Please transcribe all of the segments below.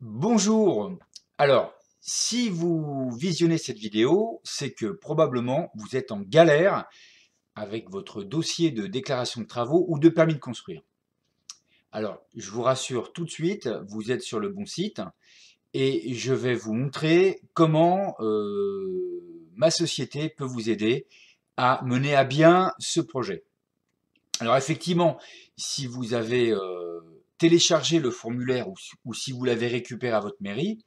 Bonjour Alors, si vous visionnez cette vidéo, c'est que probablement vous êtes en galère avec votre dossier de déclaration de travaux ou de permis de construire. Alors, je vous rassure tout de suite, vous êtes sur le bon site et je vais vous montrer comment euh, ma société peut vous aider à mener à bien ce projet. Alors effectivement, si vous avez euh, Télécharger le formulaire ou, si vous l'avez récupéré à votre mairie,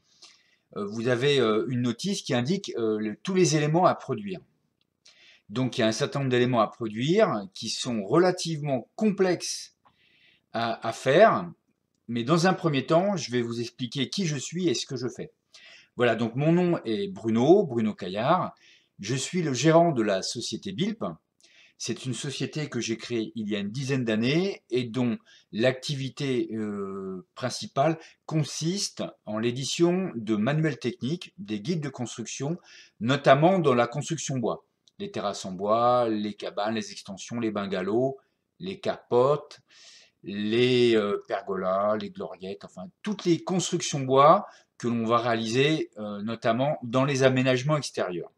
euh, vous avez euh, une notice qui indique euh, tous les éléments à produire. Donc il y a un certain nombre d'éléments à produire qui sont relativement complexes à, à, faire, mais dans un premier temps, je vais vous expliquer qui je suis et ce que je fais. Voilà, donc mon nom est Bruno, Bruno Caillard, je suis le gérant de la société BILP, c'est une société que j'ai créée il y a une dizaine d'années et dont l'activité euh, principale consiste en l'édition de manuels techniques, des guides de construction, notamment dans la construction bois. Les terrasses en bois, les cabanes, les extensions, les bungalows, les capotes, les euh, pergolas, les gloriettes, enfin toutes les constructions bois que l'on va réaliser euh, notamment dans les aménagements extérieurs.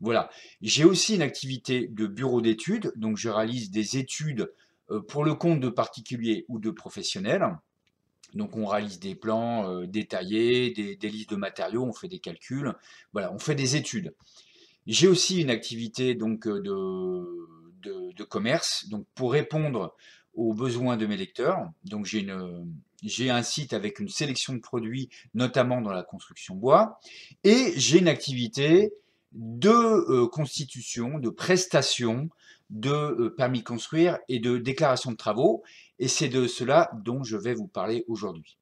Voilà. J'ai aussi une activité de bureau d'études, donc je réalise des études euh, pour le compte de particuliers ou de professionnels. Donc on réalise des plans euh, détaillés, des, listes de matériaux, on fait des calculs, voilà, on fait des études. J'ai aussi une activité donc euh, de, commerce, donc pour répondre aux besoins de mes lecteurs. Donc j'ai j'ai un site avec une sélection de produits, notamment dans la construction bois, et j'ai une activité de euh, constitution, de prestation, de euh, permis de construire et de déclaration de travaux. Et c'est de cela dont je vais vous parler aujourd'hui.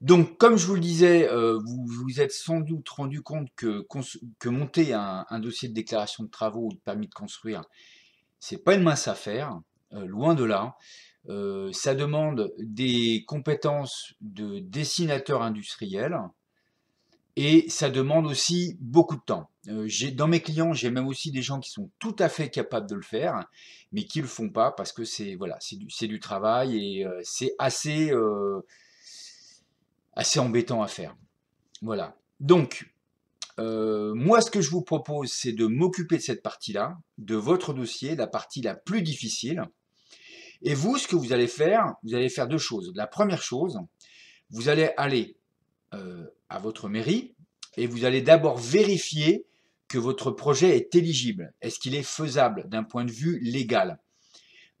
Donc, comme je vous le disais, euh, vous vous êtes sans doute rendu compte que, monter un, dossier de déclaration de travaux ou de permis de construire, c'est pas une mince affaire, loin de là. ça demande des compétences de dessinateur industriel, et ça demande aussi beaucoup de temps. Euh, dans mes clients, j'ai même aussi des gens qui sont tout à fait capables de le faire, mais qui ne le font pas parce que c'est voilà, du, du, travail et euh, c'est assez, euh, assez embêtant à faire. Voilà. Donc, moi, ce que je vous propose, c'est de m'occuper de cette partie-là, de votre dossier, la partie la plus difficile. Et vous, ce que vous allez faire, vous allez faire deux choses. La première chose, vous allez aller à votre mairie et vous allez d'abord vérifier que votre projet est éligible. Est-ce qu'il est faisable d'un point de vue légal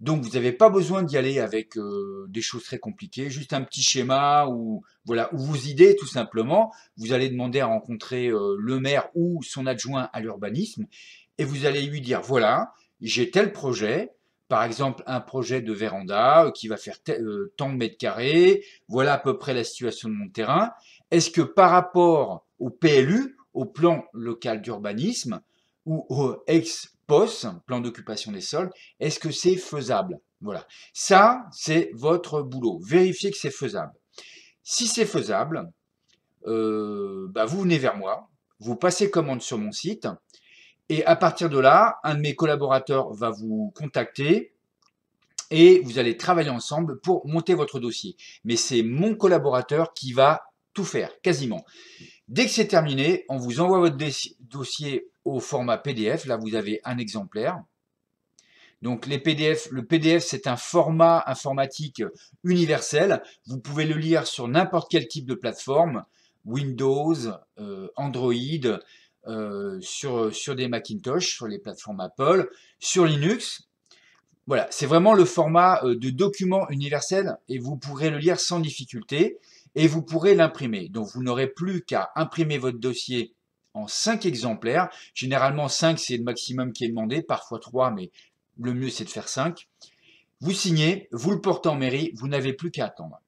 donc vous n'avez pas besoin d'y aller avec euh, des choses très compliquées, juste un petit schéma ou voilà ou vos idées tout simplement. Vous allez demander à rencontrer euh, le maire ou son adjoint à l'urbanisme et vous allez lui dire voilà j'ai tel projet, par exemple un projet de véranda euh, qui va faire euh, tant de mètres carrés, voilà à peu près la situation de mon terrain. Est-ce que par rapport au PLU, au plan local d'urbanisme, ou au ex-POS, plan d'occupation des sols, est-ce que c'est faisable Voilà. Ça, c'est votre boulot. Vérifiez que c'est faisable. Si c'est faisable, euh, bah, vous venez vers moi, vous passez commande sur mon site, et à partir de là, un de mes collaborateurs va vous contacter et vous allez travailler ensemble pour monter votre dossier. Mais c'est mon collaborateur qui va tout faire, quasiment. Dès que c'est terminé, on vous envoie votre dossier au format PDF. Là, vous avez un exemplaire. Donc les PDF, le PDF c'est un format informatique universel. Vous pouvez le lire sur n'importe quel type de plateforme, Windows, euh, Android, euh, sur, euh, sur des Macintosh, sur les plateformes Apple, sur Linux. Voilà, c'est vraiment le format euh, de document universel et vous pourrez le lire sans difficulté et vous pourrez l'imprimer. Donc vous n'aurez plus qu'à imprimer votre dossier en cinq exemplaires. Généralement 5 c'est le maximum qui est demandé, parfois trois mais le mieux c'est de faire 5. Vous signez, vous le portez en mairie, vous n'avez plus qu'à attendre.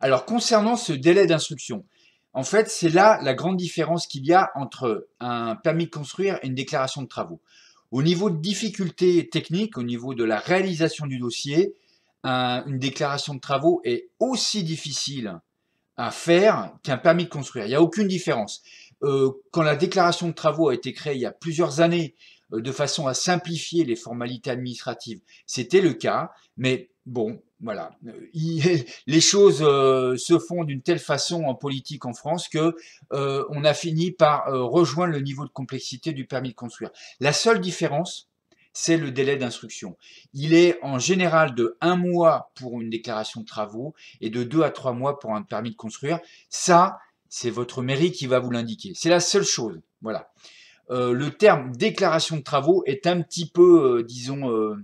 Alors concernant ce délai d'instruction, en fait, c'est là la grande différence qu'il y a entre un permis de construire et une déclaration de travaux. Au niveau de difficulté technique, au niveau de la réalisation du dossier, une déclaration de travaux est aussi difficile à faire qu'un permis de construire. Il n'y a aucune différence. Euh, quand la déclaration de travaux a été créée il y a plusieurs années, euh, de façon à simplifier les formalités administratives, c'était le cas, mais Bon, voilà. les choses euh, se font d'une telle façon en politique en France que euh, on a fini par euh, rejoindre le niveau de complexité du permis de construire. La seule différence, c'est le délai d'instruction. Il est en général de un mois pour une déclaration de travaux et de deux à trois mois pour un permis de construire. Ça, c'est votre mairie qui va vous l'indiquer. C'est la seule chose. Voilà. le terme déclaration de travaux est un petit peu, disons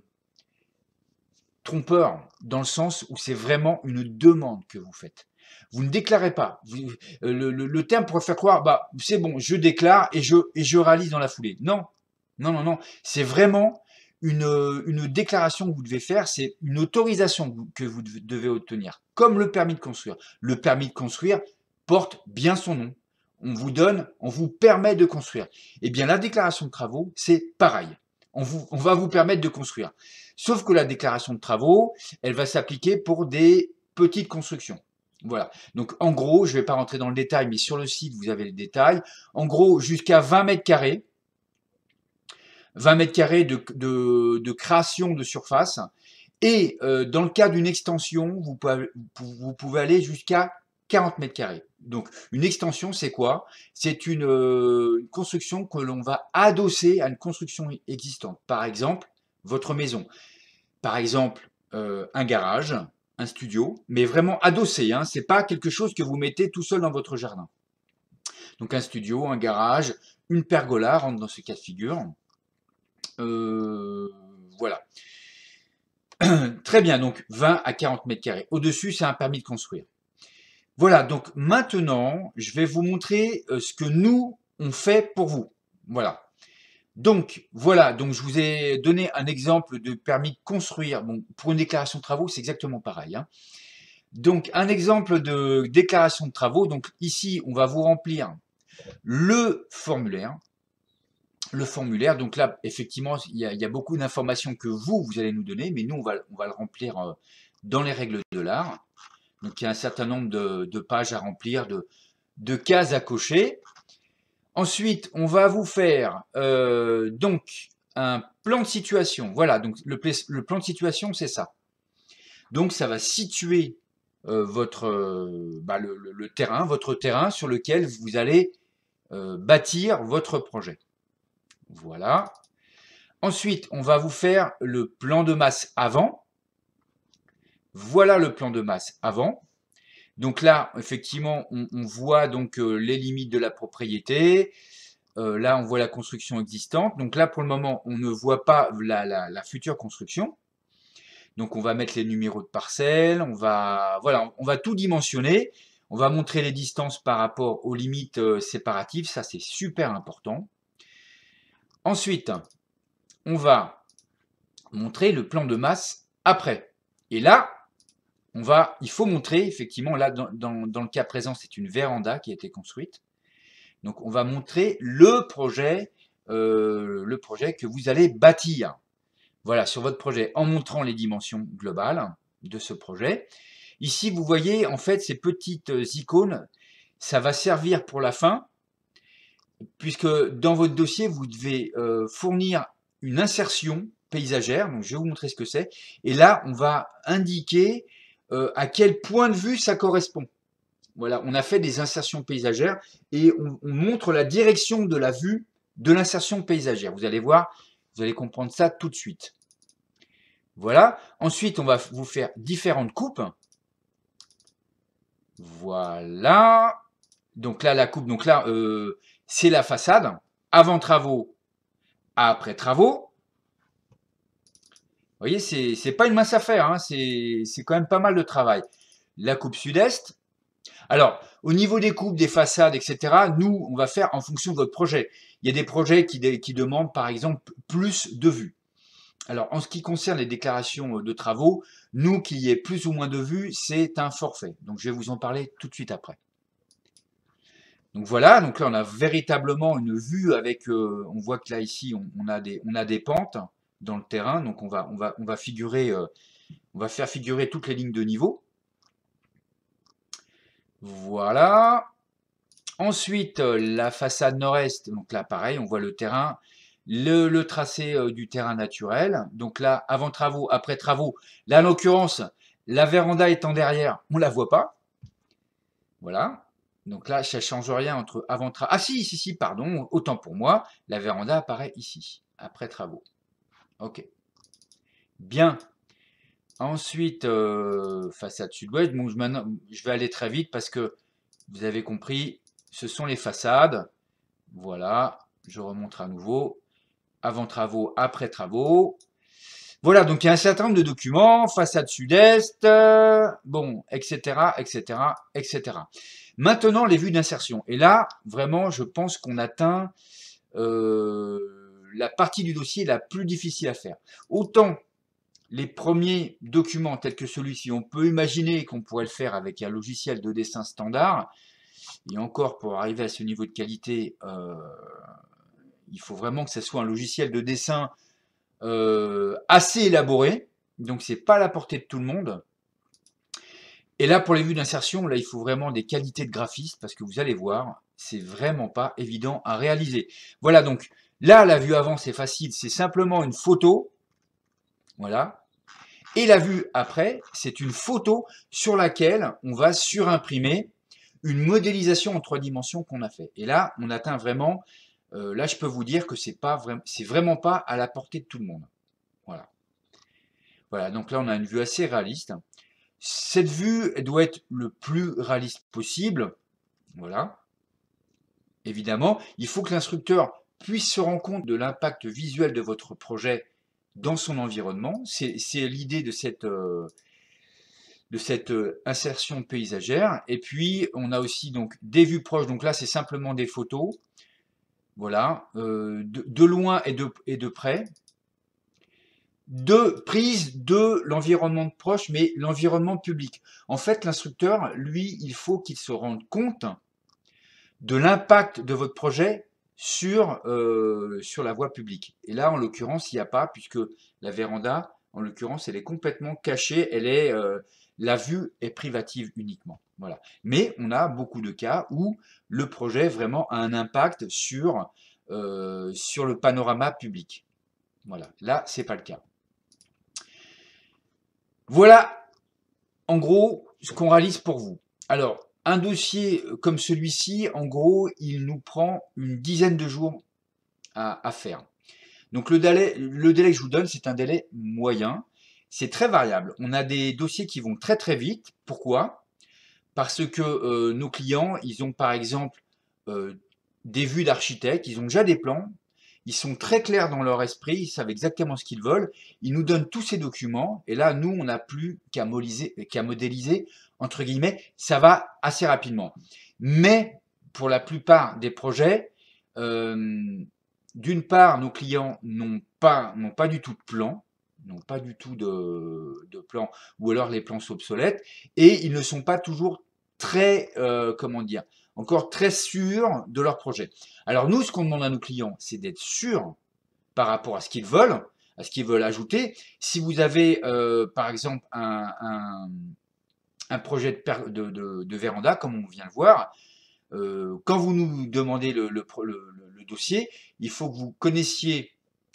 trompeur dans le sens où c'est vraiment une demande que vous faites. Vous ne déclarez pas. Euh, le, terme pourrait faire croire, bah, c'est bon, je déclare et je, et je réalise dans la foulée. Non, non, non, non. C'est vraiment une, euh, une, déclaration que vous devez faire, c'est une autorisation que vous devez obtenir, comme le permis de construire. Le permis de construire porte bien son nom. On vous donne, on vous permet de construire. Eh bien, la déclaration de travaux, c'est pareil. On, va vous permettre de construire. Sauf que la déclaration de travaux, elle va s'appliquer pour des petites constructions. Voilà. Donc en gros, je ne vais pas rentrer dans le détail, mais sur le site, vous avez le détail. En gros, jusqu'à 20 mètres carrés, 20 mètres carrés de, création de surface. Et euh, dans le cas d'une extension, vous pouvez, vous pouvez aller jusqu'à 40 mètres carrés. Donc, une extension, c'est quoi C'est euh, une, construction que l'on va adosser à une construction existante. Par exemple, votre maison. Par exemple, euh, un garage, un studio, mais vraiment adossé. Hein, Ce n'est pas quelque chose que vous mettez tout seul dans votre jardin. Donc, un studio, un garage, une pergola rentre dans ce cas de figure. Euh, voilà. Très bien, donc 20 à 40 mètres carrés. Au-dessus, c'est un permis de construire. Voilà, donc maintenant, je vais vous montrer euh, ce que nous, on fait pour vous. Voilà. Donc, voilà, donc je vous ai donné un exemple de permis de construire. Bon, pour une déclaration de travaux, c'est exactement pareil. Hein. Donc, un exemple de déclaration de travaux. Donc, ici, on va vous remplir le formulaire. Le formulaire, donc là, effectivement, il y a, beaucoup d'informations que vous, vous allez nous donner, mais nous, on va le remplir euh, dans les règles de l'art. Donc il y a un certain nombre de, pages à remplir, de, cases à cocher. Ensuite, on va vous faire euh, donc un plan de situation. Voilà, donc le, plan de situation, c'est ça. Donc ça va situer euh, votre, bah, terrain, votre terrain sur lequel vous allez euh, bâtir votre projet. Voilà. Ensuite, on va vous faire le plan de masse avant, voilà le plan de masse avant. Donc là, effectivement, on, voit donc euh, les limites de la propriété. Euh, là, on voit la construction existante. Donc là, pour le moment, on ne voit pas la, future construction. Donc on va mettre les numéros de parcelles, on va, voilà, on va tout dimensionner. On va montrer les distances par rapport aux limites euh, séparatives. Ça, c'est super important. Ensuite, on va montrer le plan de masse après. Et là, va, il faut montrer, effectivement, là, dans, le cas présent, c'est une véranda qui a été construite. Donc, on va montrer le projet, euh, le projet que vous allez bâtir. Voilà, sur votre projet, en montrant les dimensions globales de ce projet. Ici, vous voyez, en fait, ces petites euh, icônes, ça va servir pour la fin, puisque dans votre dossier, vous devez euh, fournir une insertion paysagère, donc je vais vous montrer ce que c'est, et là, on va indiquer euh, à quel point de vue ça correspond. Voilà, on a fait des insertions paysagères et on, montre la direction de la vue de l'insertion paysagère. Vous allez voir, vous allez comprendre ça tout de suite. Voilà. Ensuite, on va vous faire différentes coupes. Voilà. Donc là, la coupe, donc là, euh, c'est la façade. Avant travaux, après travaux. Vous voyez, ce n'est pas une mince affaire, hein, c'est quand même pas mal de travail. La coupe sud-est. Alors, au niveau des coupes, des façades, etc., nous, on va faire en fonction de votre projet. Il y a des projets qui, qui demandent, par exemple, plus de vues. Alors, en ce qui concerne les déclarations euh, de travaux, nous, qu'il y ait plus ou moins de vues, c'est un forfait. Donc, je vais vous en parler tout de suite après. Donc voilà, donc là on a véritablement une vue avec, euh, on voit que là ici a, des, on a des pentes, dans le terrain. Donc on va, on va, on va, figurer, euh, on va faire figurer toutes les lignes de niveau. Voilà. Ensuite, euh, la façade nord-est, donc là pareil, on voit le terrain, le, tracé euh, du terrain naturel. Donc là, avant travaux, après travaux, là en l'occurrence, la véranda étant derrière, on la voit pas. Voilà. Donc là, ça change rien entre avant travaux. Ah si, si, si, pardon, autant pour moi, la véranda apparaît ici, après travaux. Ok. Bien. Ensuite, euh, façade sud-ouest. Bon, je, vais aller très vite parce que vous avez compris, ce sont les façades. Voilà, je remonte à nouveau. Avant travaux, après travaux. Voilà, donc il y a un certain nombre de documents, façade sud-est, euh, bon, etc., etc., etc. Maintenant, les vues d'insertion. Et là, vraiment, je pense qu'on atteint... Euh, la partie du dossier la plus difficile à faire. Autant les premiers documents tels que celui-ci, on peut imaginer qu'on pourrait le faire avec un logiciel de dessin standard, et encore pour arriver à ce niveau de qualité, euh, il faut vraiment que ce soit un logiciel de dessin euh, assez élaboré, donc ce n'est pas à la portée de tout le monde. Et là, pour les vues d'insertion, là, il faut vraiment des qualités de graphiste parce que vous allez voir, c'est vraiment pas évident à réaliser. Voilà donc Là, la vue avant, c'est facile, c'est simplement une photo. Voilà. Et la vue après, c'est une photo sur laquelle on va surimprimer une modélisation en trois dimensions qu'on a fait. Et là, on atteint vraiment, euh, là je peux vous dire que c'est pas vraiment, vraiment pas à la portée de tout le monde. Voilà. Voilà, donc là on a une vue assez réaliste. Cette vue doit être le plus réaliste possible. Voilà. Évidemment, il faut que l'instructeur puisse se rendre compte de l'impact visuel de votre projet dans son environnement. C'est l'idée de cette, euh, de cette euh, insertion paysagère. Et puis, on a aussi donc des vues proches. Donc là, c'est simplement des photos. Voilà, euh, de, loin et de, et de près. De prise de l'environnement proche, mais l'environnement public. En fait, l'instructeur, lui, il faut qu'il se rende compte de l'impact de votre projet sur, euh, sur la voie publique. Et là, en l'occurrence, il n'y a pas, puisque la véranda, en l'occurrence, elle est complètement cachée, elle est, euh, la vue est privative uniquement. Voilà. Mais on a beaucoup de cas où le projet vraiment a un impact sur, euh, sur le panorama public. Voilà, là, c'est pas le cas. Voilà, en gros, ce qu'on réalise pour vous. Alors, un dossier comme celui-ci, en gros, il nous prend une dizaine de jours à, faire. Donc le délai, le délai que je vous donne, c'est un délai moyen. C'est très variable. On a des dossiers qui vont très très vite. Pourquoi Parce que euh, nos clients, ils ont par exemple euh, des vues d'architectes, ils ont déjà des plans, ils sont très clairs dans leur esprit, ils savent exactement ce qu'ils veulent, ils nous donnent tous ces documents, et là, nous, on n'a plus qu'à modéliser, entre guillemets, ça va assez rapidement. Mais pour la plupart des projets, euh, d'une part, nos clients n'ont pas, pas du tout de plan, n'ont pas du tout de, plan, ou alors les plans sont obsolètes, et ils ne sont pas toujours très, euh, comment dire, encore très sûrs de leur projet. Alors nous, ce qu'on demande à nos clients, c'est d'être sûrs par rapport à ce qu'ils veulent, à ce qu'ils veulent ajouter. Si vous avez, euh, par exemple, un un projet de, de, véranda, comme on vient de voir. Euh, quand vous nous demandez le, le, dossier, il faut que vous connaissiez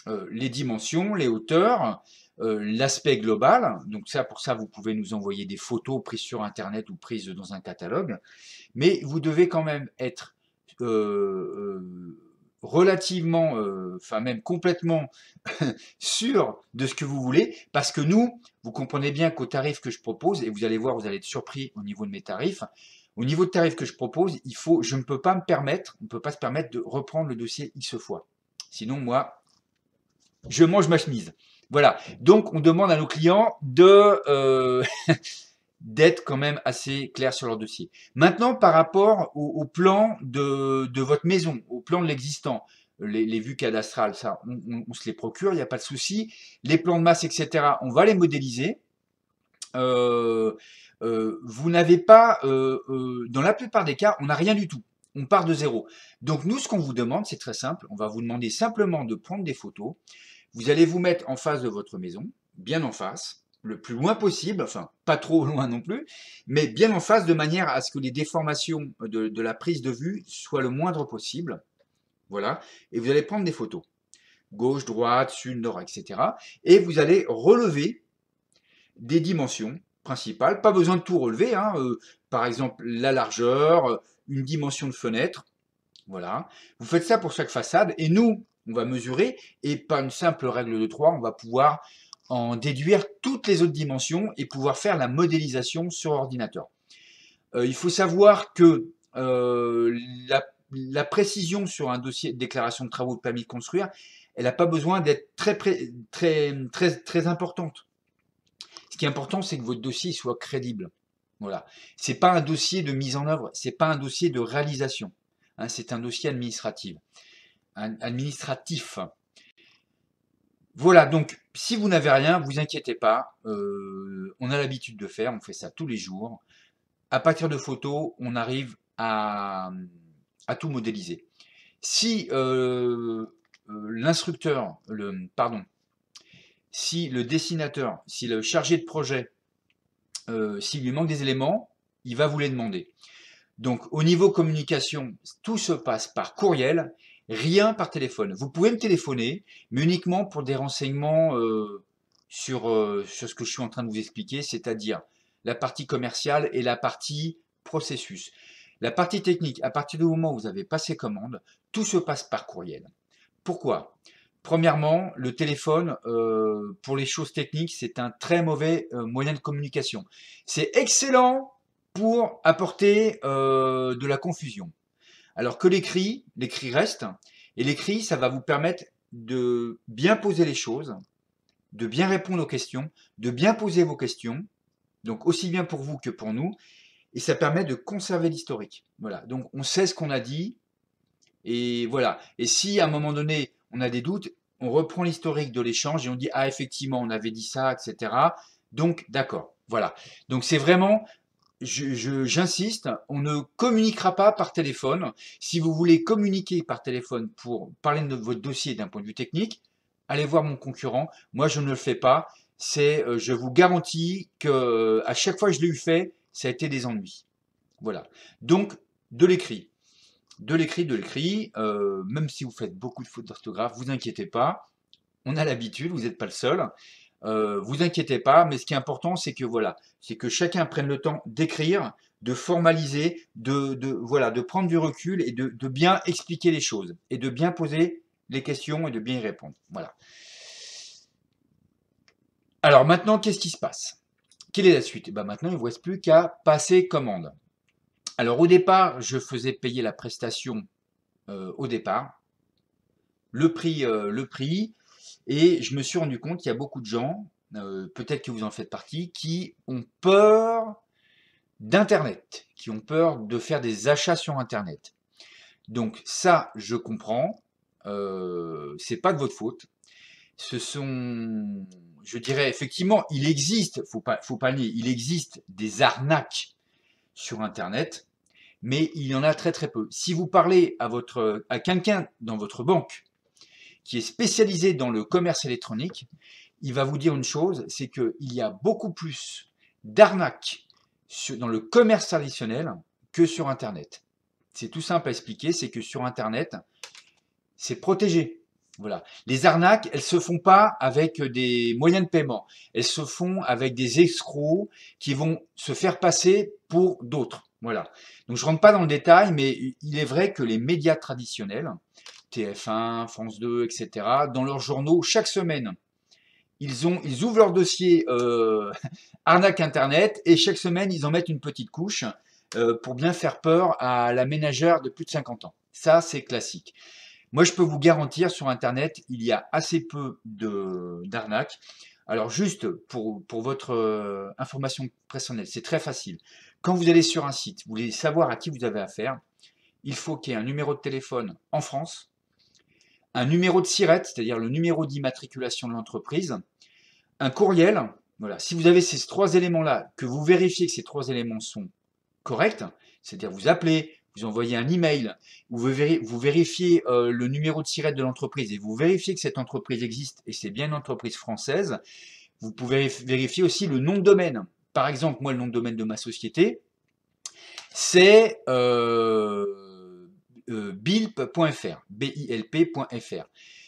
euh, les dimensions, les hauteurs, euh, l'aspect global. Donc ça, pour ça, vous pouvez nous envoyer des photos prises sur Internet ou prises dans un catalogue. Mais vous devez quand même être relativement, euh, enfin même complètement sûr de ce que vous voulez, parce que nous, vous comprenez bien qu'au tarif que je propose, et vous allez voir, vous allez être surpris au niveau de mes tarifs, au niveau de tarifs que je propose, il faut, je ne peux pas me permettre, on ne peut pas se permettre de reprendre le dossier X fois. Sinon, moi, je mange ma chemise. Voilà. Donc, on demande à nos clients de... Euh, d'être quand même assez clair sur leur dossier. Maintenant, par rapport au, plan de, de, votre maison, de l'existant. Les, vues cadastrales, ça, on, se les procure, il n'y a pas de souci. Les plans de masse, etc., on va les modéliser. Euh, euh, vous n'avez pas, euh, dans la plupart des cas, on n'a rien du tout. On part de zéro. Donc nous, ce qu'on vous demande, c'est très simple. On va vous demander simplement de prendre des photos. Vous allez vous mettre en face de votre maison, bien en face, le plus loin possible, enfin pas trop loin non plus, mais bien en face de manière à ce que les déformations de, de la prise de vue soient le moindre possible. Voilà. Et vous allez prendre des photos. Gauche, droite, sud, nord, etc. Et vous allez relever des dimensions principales. Pas besoin de tout relever. Hein. Euh, par exemple, la largeur, euh, une dimension de fenêtre. Voilà. Vous faites ça pour chaque façade. Et nous, on va mesurer. Et pas une simple règle de 3, on va pouvoir en déduire toutes les autres dimensions et pouvoir faire la modélisation sur ordinateur. Euh, il faut savoir que la, la précision sur un dossier de déclaration de travaux de permis de construire, elle n'a pas besoin d'être très, très, très, très importante. Ce qui est important, c'est que votre dossier soit crédible. Voilà. n'est pas un dossier de mise en œuvre, ce n'est pas un dossier de réalisation. Hein, c'est un dossier administratif. administratif. Voilà, donc si vous n'avez rien, vous inquiétez pas. Euh, on a l'habitude de faire, on fait ça tous les jours. À partir de photos, on arrive à à tout modéliser. Si euh, euh, l'instructeur, le, pardon, si le dessinateur, si le chargé de projet, euh, s'il lui manque des éléments, il va vous les demander. Donc au niveau communication, tout se passe par courriel, rien par téléphone. Vous pouvez me téléphoner, mais uniquement pour des renseignements sur ce que je suis en train de vous expliquer, c'est-à-dire la partie commerciale et la partie processus. La partie technique, à partir du moment où vous avez passé commande, tout se passe par courriel. Pourquoi Premièrement, le téléphone, euh, pour les choses techniques, c'est un très mauvais euh, moyen de communication. C'est excellent pour apporter euh, de la confusion. Alors que l'écrit, l'écrit reste, et l'écrit, ça va vous permettre de bien poser les choses, de bien répondre aux questions, de bien poser vos questions, donc aussi bien pour vous que pour nous, et ça permet de conserver l'historique. Voilà, donc on sait ce qu'on a dit, et voilà. Et si à un moment donné, on a des doutes, on reprend l'historique de l'échange et on dit, ah effectivement, on avait dit ça, etc. Donc, d'accord, voilà. Donc c'est vraiment, j'insiste, on ne communiquera pas par téléphone. Si vous voulez communiquer par téléphone pour parler de votre dossier d'un point de vue technique, allez voir mon concurrent. Moi, je ne le fais pas. C'est, euh, je vous garantis que euh, à chaque fois que je l'ai eu fait, ça a été des ennuis. Voilà. Donc, de l'écrit. De l'écrit, de l'écrit. Euh, même si vous faites beaucoup de fautes d'orthographe, vous inquiétez pas. On a l'habitude, vous n'êtes pas le seul. Euh, vous inquiétez pas, mais ce qui est important, c'est que voilà, c'est que chacun prenne le temps d'écrire, de formaliser, de, voilà, de prendre du recul et de, bien expliquer les choses et de bien poser les questions et de bien y répondre. Voilà. Alors maintenant, qu'est-ce qui se passe quelle est la suite eh ben, Maintenant, il ne vous reste plus qu'à passer commande. Alors au départ, je faisais payer la prestation euh, au départ, le prix, euh, le prix, et je me suis rendu compte qu'il y a beaucoup de gens, euh, peut-être que vous en faites partie, qui ont peur d'Internet, qui ont peur de faire des achats sur Internet. Donc ça, je comprends, ce n'est pas de votre faute. Ce sont je dirais effectivement, il existe, faut pas, faut pas nier, il existe des arnaques sur Internet, mais il y en a très très peu. Si vous parlez à votre, à quelqu'un dans votre banque qui est spécialisé dans le commerce électronique, il va vous dire une chose, c'est qu'il y a beaucoup plus d'arnaques dans le commerce traditionnel que sur Internet. C'est tout simple à expliquer, c'est que sur Internet, c'est protégé. Voilà. Les arnaques, elles se font pas avec des moyens de paiement. Elles se font avec des escrocs qui vont se faire passer pour d'autres. Voilà. Donc je rentre pas dans le détail, mais il est vrai que les médias traditionnels, TF1, France 2, etc., dans leurs journaux, chaque semaine, ils, ouvrent leur dossier euh, arnaque Internet et chaque semaine, ils en mettent une petite couche euh, pour bien faire peur à la ménagère de plus de 50 ans. Ça, c'est classique. Moi, je peux vous garantir, sur Internet, il y a assez peu d'arnaques. Alors juste pour, pour votre euh, information personnelle, c'est très facile. Quand vous allez sur un site, vous voulez savoir à qui vous avez affaire, il faut qu'il y ait un numéro de téléphone en France, un numéro de SIRET, c'est-à-dire le numéro d'immatriculation de l'entreprise, un courriel. Voilà. Si vous avez ces trois éléments-là, que vous vérifiez que ces trois éléments sont corrects, c'est-à-dire vous appelez, vous envoyez un email, vous vérifiez euh, le numéro de SIRET de l'entreprise et vous vérifiez que cette entreprise existe et c'est bien une entreprise française, vous pouvez vérifier aussi le nom de domaine. Par exemple, moi, le nom de domaine de ma société, c'est bilp.fr, euh, euh, bilp.fr.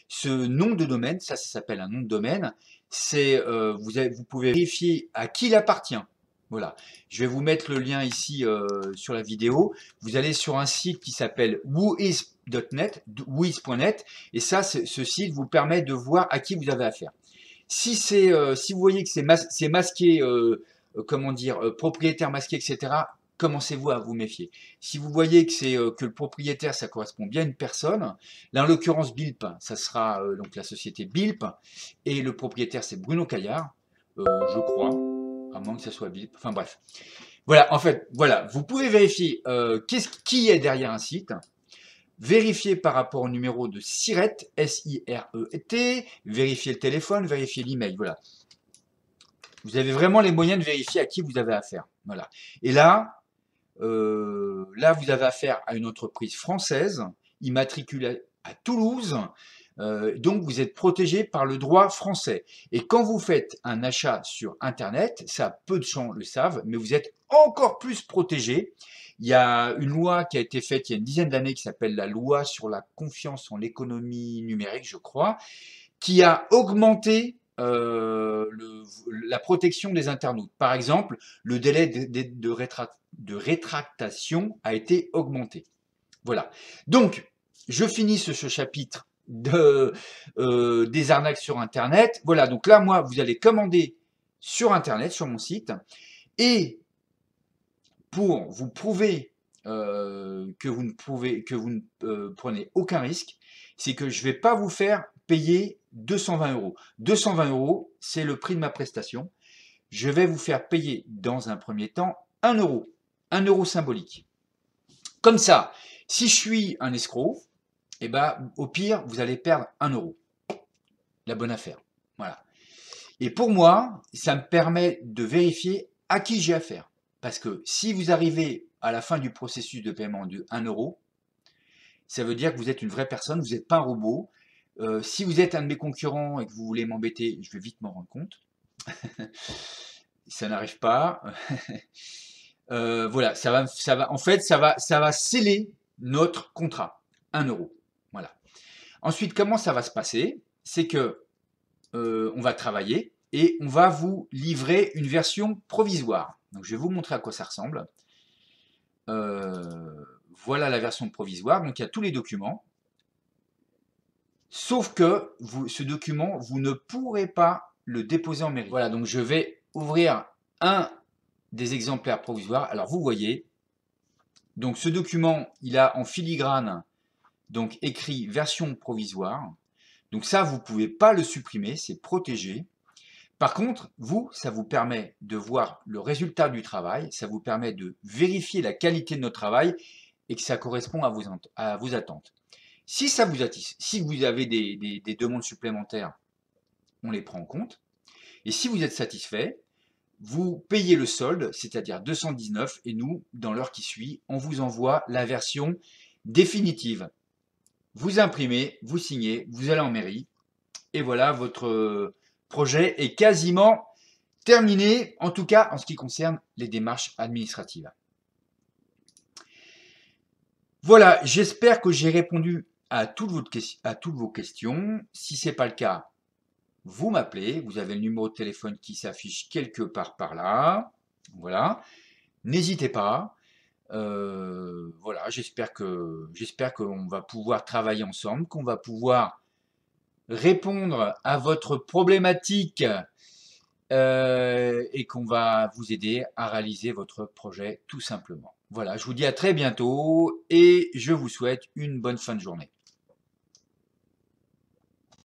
Ce nom de domaine, ça, ça s'appelle un nom de domaine, c'est vous pouvez vérifier à qui il appartient. Voilà. Je vais vous mettre le lien ici euh, sur la vidéo. Vous allez sur un site qui s'appelle whois.net, whois.net, et ça, ce site vous permet de voir à qui vous avez affaire. Si euh, si vous voyez que c'est masqué, euh, comment dire, propriétaire masqué, etc., commencez-vous à vous méfier. Si vous voyez que c'est que le propriétaire, ça correspond bien à une personne, là en l'occurrence Bilp, hein, ça sera donc la société Bilp, et le propriétaire c'est Bruno Caillard, je crois à moins que ça soit visible. Enfin bref. Voilà, en fait, voilà, vous pouvez vérifier euh, qu'est-ce qui est derrière un site, vérifier par rapport au numéro de SIRET, S-I-R-E-T, vérifier le téléphone, vérifier l'email, voilà. Vous avez vraiment les moyens de vérifier à qui vous avez affaire. Voilà. Et là, euh, là, vous avez affaire à une entreprise française immatriculée à Toulouse euh, donc vous êtes protégé par le droit français. Et quand vous faites un achat sur Internet, ça peu de gens le savent, mais vous êtes encore plus protégé. Il y a une loi qui a été faite il y a une dizaine d'années qui s'appelle la loi sur la confiance en l'économie numérique, je crois, qui a augmenté euh, la protection des internautes. Par exemple, le délai de, rétractation a été augmenté. Voilà. Donc, je finis ce chapitre de, euh, des arnaques sur Internet. Voilà, donc là, moi, vous allez commander sur Internet, sur mon site. Et pour vous prouver euh, que vous ne, euh, prenez aucun risque, c'est que je ne vais pas vous faire payer 220 euros. 220 euros, c'est le prix de ma prestation. Je vais vous faire payer dans un premier temps 1 euro, 1 euro symbolique. Comme ça, si je suis un escroc, eh ben, au pire, vous allez perdre 1 euro. La bonne affaire. Voilà. Et pour moi, ça me permet de vérifier à qui j'ai affaire. Parce que si vous arrivez à la fin du processus de paiement de 1 euro, ça veut dire que vous êtes une vraie personne, vous n'êtes pas un robot. Euh, si vous êtes un de mes concurrents et que vous voulez m'embêter, je vais vite m'en rendre compte. ça n'arrive pas. Euh, voilà, ça va, ça va, en fait, ça va, ça va sceller notre contrat. 1 euro. Ensuite, comment ça va se passer C'est que euh, on va travailler et on va vous livrer une version provisoire. Donc, je vais vous montrer à quoi ça ressemble. Euh, voilà la version provisoire. Donc, il y a tous les documents. Sauf que ce document, vous ne pourrez pas le déposer en mairie. Voilà, donc je vais ouvrir un des exemplaires provisoires. Alors, vous voyez, donc ce document, il a en filigrane donc écrit version provisoire. Donc ça, vous ne pouvez pas le supprimer, c'est protégé. Par contre, vous, ça vous permet de voir le résultat du travail, ça vous permet de vérifier la qualité de notre travail et que ça correspond à vos, à vos attentes. Si, ça vous si vous avez des, des demandes supplémentaires, on les prend en compte. Et si vous êtes satisfait, vous payez le solde, c'est-à-dire 219, et nous, dans l'heure qui suit, on vous envoie la version définitive vous imprimez, vous signez, vous allez en mairie, et voilà, votre euh, projet est quasiment terminé, en tout cas en ce qui concerne les démarches administratives. Voilà, j'espère que j'ai répondu à toutes, vos, questions. Si ce n'est pas le cas, vous m'appelez, vous avez le numéro de téléphone qui s'affiche quelque part par là. Voilà. N'hésitez pas. Euh, voilà, j'espère que j'espère qu'on va pouvoir travailler ensemble, qu'on va pouvoir répondre à votre problématique euh, et qu'on va vous aider à réaliser votre projet tout simplement. Voilà, je vous dis à très bientôt et je vous souhaite une bonne fin de journée.